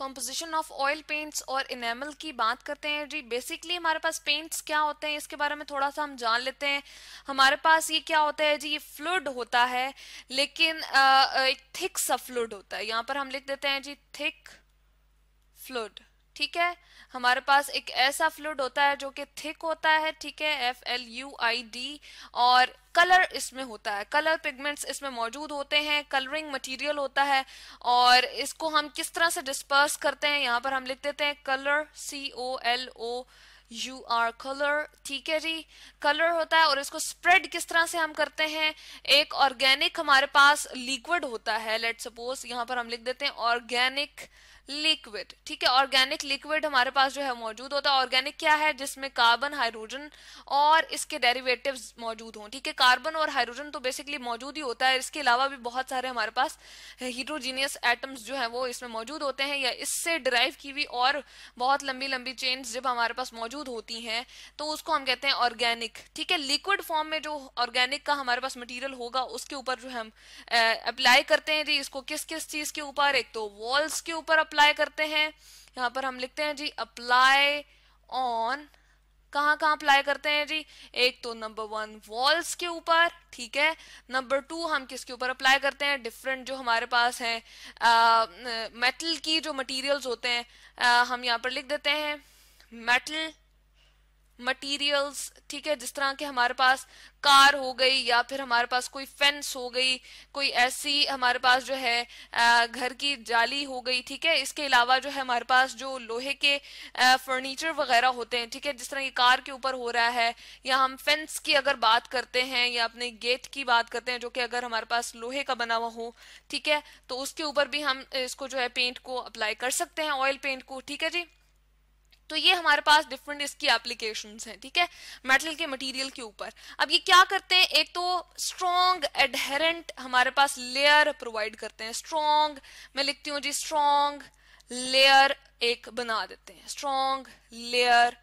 composition of oil paints और enamel की बात करते हैं जी बेसिकली हमारे पास पेंट्स क्या होते हैं इसके बारे में थोड़ा सा हम जान लेते हैं हमारे पास ये क्या होता है जी ये फ्लूड होता है लेकिन एक थिक सा फ्लूड होता है यहाँ पर हम लिख देते हैं जी थिक फ्लूड ठीक है हमारे पास एक ऐसा फ्लूड होता है जो कि थिक होता है ठीक है F L U I D और कलर इसमें होता है कलर पिगमेंट्स इसमें मौजूद होते हैं कलरिंग मटेरियल होता है और इसको हम किस तरह से डिस्पर्स करते हैं यहाँ पर हम लिख देते हैं colour C O L O U R colour ठीक है जी कलर होता है और इसको स्प्रेड किस तरह से हम करते हैं एक ऑर्गेनिक हमारे पास लिक्विड होता है लेट सपोज यहाँ पर हम लिख देते हैं ऑर्गेनिक लिक्विड ठीक है ऑर्गेनिक लिक्विड हमारे पास जो है मौजूद होता है ऑर्गेनिक क्या है जिसमें कार्बन हाइड्रोजन और इसके डेरिवेटिव्स मौजूद हों ठीक है कार्बन और हाइड्रोजन तो बेसिकली मौजूद ही होता है इसके अलावा भी बहुत सारे हमारे पास हीट्रोजीनियस एटम्स जो है वो इसमें मौजूद होते हैं या इससे डिराइव की हुई और बहुत लंबी लंबी चेन्स जब हमारे पास मौजूद होती हैं तो उसको हम कहते हैं ऑर्गेनिक ठीक है लिक्विड फॉर्म में जो ऑर्गेनिक का हमारे पास मटीरियल होगा उसके ऊपर जो हम अप्लाई करते हैं जी इसको किस किस चीज के ऊपर एक तो वॉल्स के ऊपर अप्लाई अप्लाई करते हैं यहाँ पर हम लिखते हैं जी अप्लाई ऑन कहाँ कहाँ अप्लाई करते हैं जी एक तो नंबर वन वॉल्स के ऊपर ठीक है नंबर टू हम किसके ऊपर अप्लाई करते हैं डिफरेंट जो हमारे पास है मेटल की जो मटेरियल्स होते हैं आ, हम यहाँ पर लिख देते हैं मेटल मटेरियल्स ठीक है जिस तरह के हमारे पास कार हो गई या फिर हमारे पास कोई फेंस हो गई कोई ऐसी हमारे पास जो है घर की जाली हो गई ठीक है इसके अलावा जो है हमारे पास जो लोहे के फर्नीचर वगैरह होते हैं ठीक है जिस तरह की कार के ऊपर हो रहा है या हम फेंस की अगर बात करते हैं या अपने गेट की बात करते हैं जो कि अगर हमारे पास लोहे का बना हुआ हो ठीक है तो उसके ऊपर भी हम इसको जो है पेंट को अप्लाई कर सकते हैं ऑयल पेंट को ठीक है जी तो ये हमारे पास डिफरेंट इसकी एप्लीकेशन हैं ठीक है मेटल के मटेरियल के ऊपर अब ये क्या करते हैं एक तो स्ट्रॉन्ग एडहेरेंट हमारे पास लेयर प्रोवाइड करते हैं स्ट्रॉन्ग मैं लिखती हूँ जी स्ट्रॉन्ग लेयर एक बना देते हैं स्ट्रॉन्ग लेयर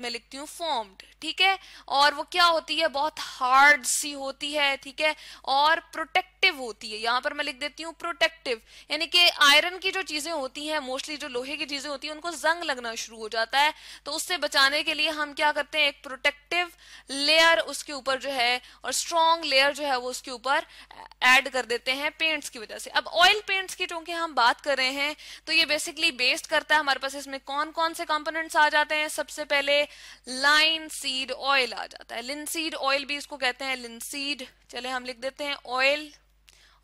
मैं लिखती हूँ फॉर्म्ड ठीक है और वो क्या होती है बहुत हार्ड सी होती है ठीक है और प्रोटेक्टिव होती है यहाँ पर मैं लिख देती हूँ प्रोटेक्टिव यानी कि आयरन की जो चीजें होती हैं मोस्टली जो लोहे की चीजें होती हैं उनको जंग लगना शुरू हो जाता है तो उससे बचाने के लिए हम क्या करते हैं एक प्रोटेक्टिव लेयर उसके ऊपर जो है और स्ट्रॉन्ग लेयर जो है वो उसके ऊपर एड कर देते हैं पेंट्स की वजह से अब ऑयल पेंट्स की चूंकि हम बात कर रहे हैं तो ये बेसिकली बेस्ड करता है हमारे पास इसमें कौन कौन से कॉम्पोनेंट्स आ जाते हैं सबसे पहले लाइन सीड ऑयल आ जाता है लिनसीड ऑयल भी इसको कहते हैं लिनसीड चले हम लिख देते हैं ऑयल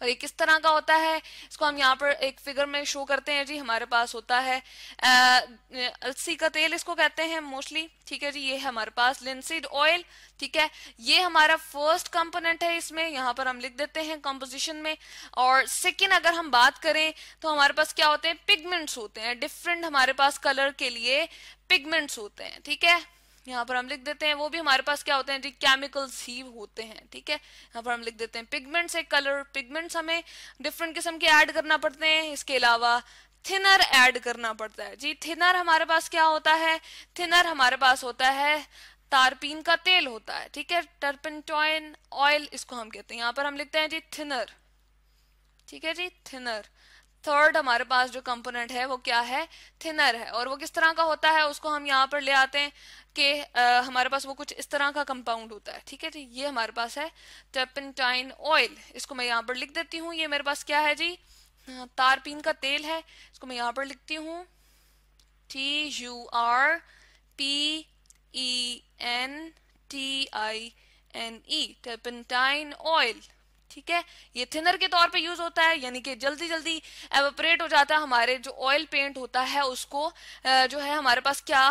और ये किस तरह का होता है इसको हम यहाँ पर एक फिगर में शो करते हैं जी हमारे पास होता है अलसी का तेल इसको कहते हैं मोस्टली ठीक है जी ये हमारे पास लिंसिड ऑयल ठीक है ये हमारा फर्स्ट कंपोनेंट है इसमें यहाँ पर हम लिख देते हैं कंपोजिशन में और सेकेंड अगर हम बात करें तो हमारे पास क्या होते हैं पिगमेंट्स होते हैं डिफरेंट हमारे पास कलर के लिए पिगमेंट्स होते हैं ठीक है यहाँ पर हम लिख देते हैं वो भी हमारे पास क्या होते हैं जी केमिकल्स ही होते हैं ठीक है यहाँ पर हम लिख देते हैं पिगमेंट्स है कलर पिगमेंट्स हमें डिफरेंट किस्म के ऐड करना पड़ते हैं इसके अलावा थिनर ऐड करना पड़ता है जी थिनर हमारे पास क्या होता है थिनर हमारे पास होता है तारपीन का तेल होता है ठीक है टर्पेंटॉइन ऑयल इसको हम कहते हैं यहाँ पर हम लिखते हैं जी थिनर ठीक है जी थिनर थर्ड हमारे पास जो कंपोनेंट है वो क्या है थिनर है और वो किस तरह का होता है उसको हम यहाँ पर ले आते हैं कि हमारे पास वो कुछ इस तरह का कंपाउंड होता है ठीक है जी ये हमारे पास है टर्पेंटाइन ऑयल इसको मैं यहाँ पर लिख देती हूँ ये मेरे पास क्या है जी तारपीन का तेल है इसको मैं यहाँ पर लिखती हूँ T U R P E N T I N E turpentine oil ठीक है ये थिनर के तौर पे यूज होता है यानी कि जल्दी जल्दी एवोपरेट हो जाता है हमारे जो ऑयल पेंट होता है उसको जो है हमारे पास क्या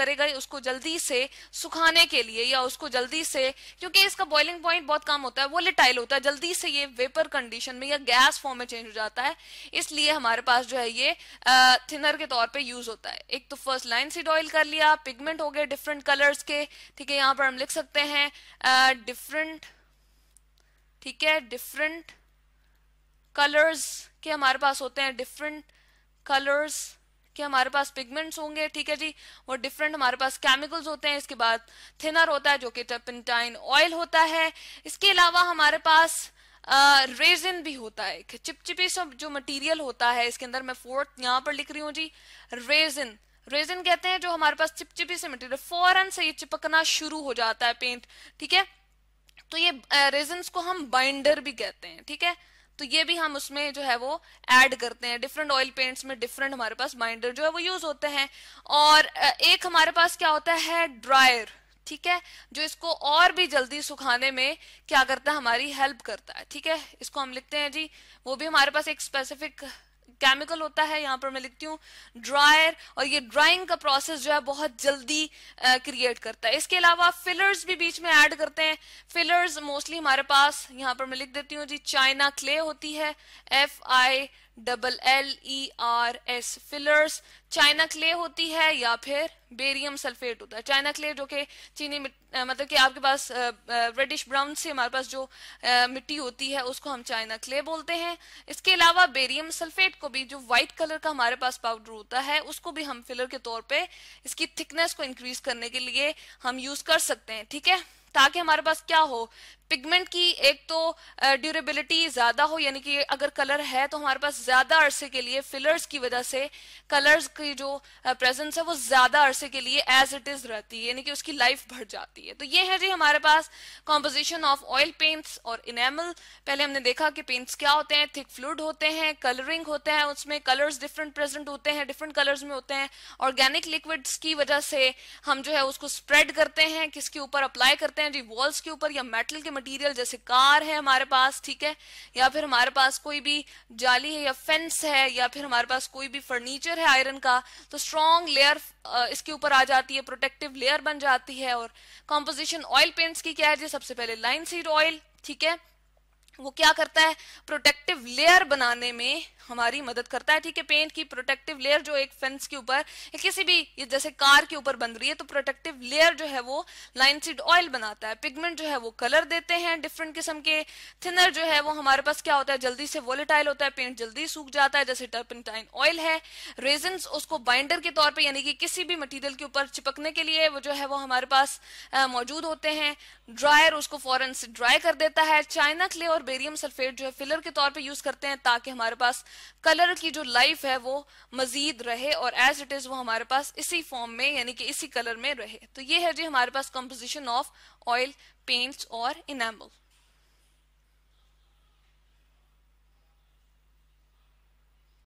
करेगा उसको जल्दी से सुखाने के लिए या उसको जल्दी से क्योंकि इसका बॉइलिंग पॉइंट बहुत कम होता है वो लिटाइल होता है जल्दी से ये वेपर कंडीशन में या गैस फॉर्म में चेंज हो जाता है इसलिए हमारे पास जो है ये थिनर के तौर पर यूज होता है एक तो फर्स्ट लाइन सीड ऑयल कर लिया पिगमेंट हो गए डिफरेंट कलर्स के ठीक है यहाँ पर हम लिख सकते हैं डिफरेंट ठीक है डिफरेंट कलर्स के हमारे पास होते हैं डिफरेंट कलर्स के हमारे पास पिगमेंट्स होंगे ठीक है जी और डिफरेंट हमारे पास केमिकल्स होते हैं इसके बाद थिनर होता है जो कि टर्पिनटाइन ऑयल होता है इसके अलावा हमारे पास रेजिन भी होता है चिपचिपी सब जो मटेरियल होता है इसके अंदर मैं फोर्थ यहाँ पर लिख रही हूँ जी रेजिन रेजिन कहते हैं जो हमारे पास चिपचिपी से मटेरियल फौरन से ये चिपकना शुरू हो जाता है पेंट ठीक है तो ये रेजन को हम बाइंडर भी कहते हैं ठीक है तो ये भी हम उसमें जो है वो ऐड करते हैं डिफरेंट ऑयल पेंट्स में डिफरेंट हमारे पास बाइंडर जो है वो यूज होते हैं और एक हमारे पास क्या होता है ड्रायर ठीक है जो इसको और भी जल्दी सुखाने में क्या करता है हमारी हेल्प करता है ठीक है इसको हम लिखते हैं जी वो भी हमारे पास एक स्पेसिफिक केमिकल होता है यहाँ पर मैं लिखती हूँ ड्रायर और ये ड्राइंग का प्रोसेस जो है बहुत जल्दी क्रिएट करता है इसके अलावा फिलर्स भी बीच में ऐड करते हैं फिलर्स मोस्टली हमारे पास यहाँ पर मैं लिख देती हूँ जी चाइना क्ले होती है F I double L E R S fillers China clay होती है या फिर बेरियम सल्फेट होता है चाइना क्ले जो कि चीनी मतलब कि आपके पास रेडिश ब्राउन से हमारे पास जो मिट्टी होती है उसको हम चाइना क्ले बोलते हैं इसके अलावा बेरियम सल्फेट को भी जो व्हाइट कलर का हमारे पास पाउडर होता है उसको भी हम फिलर के तौर पे इसकी थिकनेस को इंक्रीज करने के लिए हम यूज कर सकते हैं ठीक है ताकि हमारे पास क्या हो पिगमेंट की एक तो ड्यूरेबिलिटी ज्यादा हो यानी कि अगर कलर है तो हमारे पास ज्यादा अरसे के लिए फिलर्स की वजह से कलर्स की जो प्रेजेंस है वो ज्यादा अरसे के लिए एज इट इज रहती है यानी कि उसकी लाइफ बढ़ जाती है तो ये है जी हमारे पास कॉम्पोजिशन ऑफ ऑयल पेंट्स और इनेमल पहले हमने देखा कि पेंट्स क्या होते हैं थिक फ्लूड होते हैं कलरिंग होते हैं उसमें कलर्स डिफरेंट प्रेजेंट होते हैं डिफरेंट कलर्स में होते हैं ऑर्गेनिक लिक्विड्स की वजह से हम जो है उसको स्प्रेड करते हैं किसके ऊपर अप्लाई करते हैं जी वॉल्स के ऊपर या मेटल के मटेरियल जैसे कार है हमारे पास ठीक है या फिर हमारे पास कोई भी जाली है या फेंस है या फिर हमारे पास कोई भी फर्नीचर है आयरन का तो स्ट्रॉन्ग लेयर इसके ऊपर आ जाती है प्रोटेक्टिव लेयर बन जाती है और कॉम्पोजिशन ऑयल पेंट्स की क्या है सबसे पहले लाइन सीड ऑयल ठीक है वो क्या करता है प्रोटेक्टिव लेयर बनाने में हमारी मदद करता है ठीक है पेंट की प्रोटेक्टिव लेयर जो एक फेंस के ऊपर किसी भी ये जैसे कार के ऊपर बन रही है तो प्रोटेक्टिव लेयर जो है वो लाइन सीड ऑयल बनाता है पिगमेंट जो है वो कलर देते हैं डिफरेंट किस्म के थिनर जो है वो हमारे पास क्या होता है जल्दी से वोलेटाइल होता है पेंट जल्दी सूख जाता है जैसे टर्पेंटाइन ऑयल है रेजन उसको बाइंडर के तौर पर यानी कि किसी भी मटीरियल के ऊपर चिपकने के लिए वो जो है वो हमारे पास मौजूद होते हैं ड्रायर उसको फॉरन से ड्राई कर देता है चाइना क्ले और बेरियम सल्फेट जो है फिलर के तौर पर यूज करते हैं ताकि हमारे पास कलर की जो लाइफ है वो मजीद रहे और एज इट इज वो हमारे पास इसी फॉर्म में यानी कि इसी कलर में रहे तो ये है जी हमारे पास कंपोजिशन ऑफ ऑयल पेंट्स और इनेमल